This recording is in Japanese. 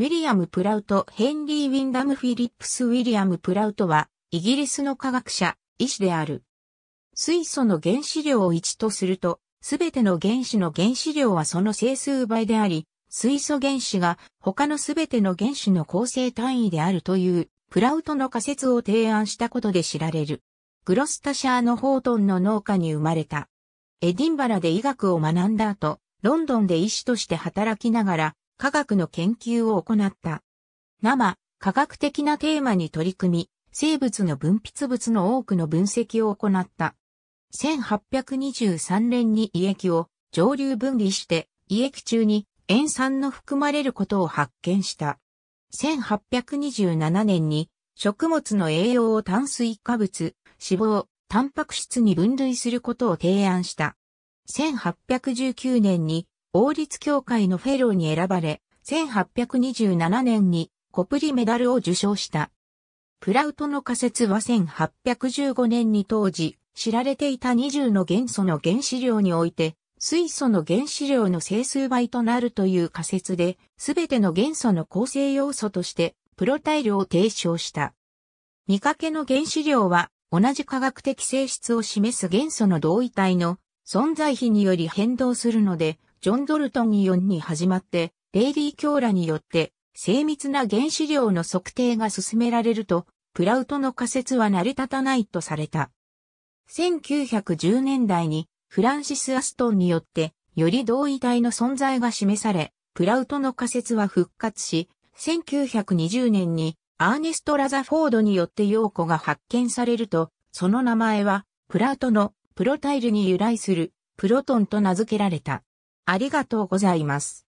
ウィリアム・プラウト、ヘンリー・ウィンダム・フィリップス・ウィリアム・プラウトは、イギリスの科学者、医師である。水素の原子量を1とすると、すべての原子の原子量はその整数倍であり、水素原子が他のすべての原子の構成単位であるという、プラウトの仮説を提案したことで知られる。グロスタシャーのホートンの農家に生まれた。エディンバラで医学を学んだ後、ロンドンで医師として働きながら、科学の研究を行った。生、科学的なテーマに取り組み、生物の分泌物の多くの分析を行った。1823年に胃液を上流分離して胃液中に塩酸の含まれることを発見した。1827年に食物の栄養を炭水化物、脂肪、タンパク質に分類することを提案した。1819年に王立協会のフェローに選ばれ、1827年にコプリメダルを受賞した。プラウトの仮説は1815年に当時、知られていた20の元素の原子量において、水素の原子量の整数倍となるという仮説で、すべての元素の構成要素として、プロタイルを提唱した。見かけの原子量は、同じ科学的性質を示す元素の同位体の存在比により変動するので、ジョン・ドルトンイオンに始まって、レイリー・キョーラによって、精密な原子量の測定が進められると、プラウトの仮説は成り立たないとされた。1910年代に、フランシス・アストンによって、より同位体の存在が示され、プラウトの仮説は復活し、1920年にアーネスト・ラザフォードによって陽子が発見されると、その名前はプラウトのプロタイルに由来するプロトンと名付けられた。ありがとうございます。